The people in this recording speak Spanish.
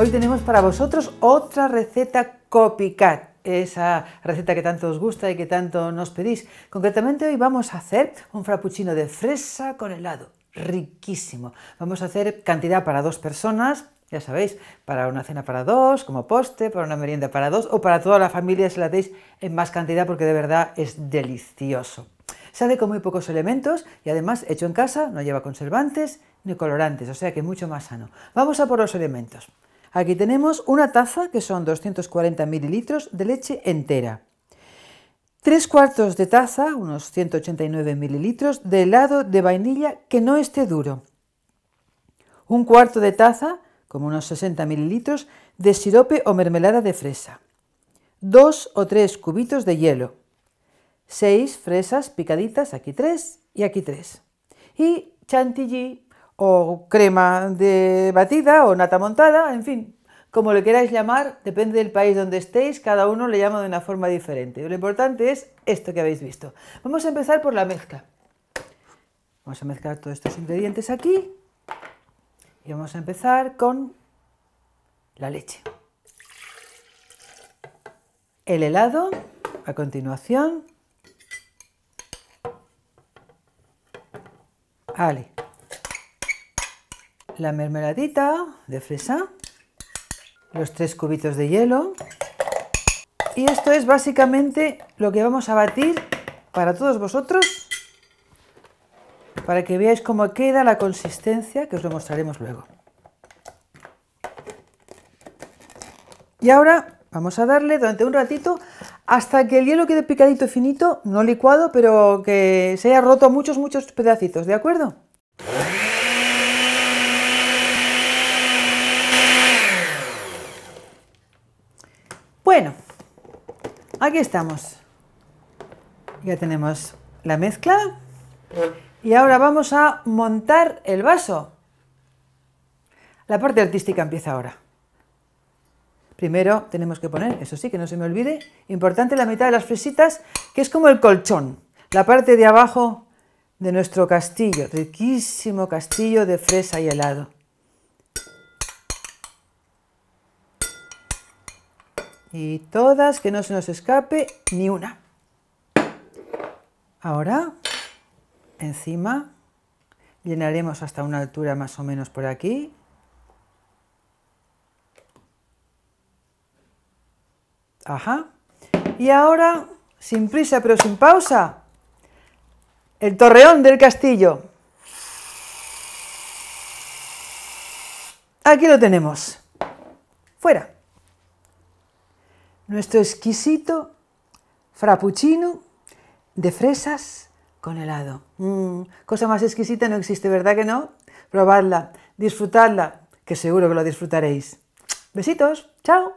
Hoy tenemos para vosotros otra receta copycat esa receta que tanto os gusta y que tanto nos pedís. Concretamente hoy vamos a hacer un frappuccino de fresa con helado, riquísimo. Vamos a hacer cantidad para dos personas, ya sabéis, para una cena para dos, como poste, para una merienda para dos o para toda la familia si la hacéis en más cantidad porque de verdad es delicioso. Sale con muy pocos elementos y además hecho en casa, no lleva conservantes ni colorantes, o sea que mucho más sano. Vamos a por los elementos. Aquí tenemos una taza, que son 240 mililitros de leche entera. Tres cuartos de taza, unos 189 mililitros, de helado de vainilla que no esté duro. Un cuarto de taza, como unos 60 mililitros, de sirope o mermelada de fresa. Dos o tres cubitos de hielo. Seis fresas picaditas, aquí tres y aquí tres. Y chantilly o crema de batida o nata montada, en fin, como le queráis llamar, depende del país donde estéis, cada uno le llama de una forma diferente. Lo importante es esto que habéis visto. Vamos a empezar por la mezcla. Vamos a mezclar todos estos ingredientes aquí y vamos a empezar con la leche. El helado, a continuación. Ale, la mermeladita de fresa, los tres cubitos de hielo y esto es básicamente lo que vamos a batir para todos vosotros para que veáis cómo queda la consistencia que os lo mostraremos luego. Y ahora vamos a darle durante un ratito hasta que el hielo quede picadito finito, no licuado, pero que se haya roto muchos, muchos pedacitos, ¿de acuerdo? Bueno, aquí estamos. Ya tenemos la mezcla. Y ahora vamos a montar el vaso. La parte artística empieza ahora. Primero tenemos que poner, eso sí, que no se me olvide, importante la mitad de las fresitas, que es como el colchón, la parte de abajo de nuestro castillo, riquísimo castillo de fresa y helado. Y todas, que no se nos escape ni una. Ahora, encima, llenaremos hasta una altura más o menos por aquí. Ajá. Y ahora, sin prisa pero sin pausa, el torreón del castillo. Aquí lo tenemos. Fuera nuestro exquisito frappuccino de fresas con helado. Mm, cosa más exquisita no existe, ¿verdad que no? Probadla, disfrutadla, que seguro que lo disfrutaréis. Besitos, chao.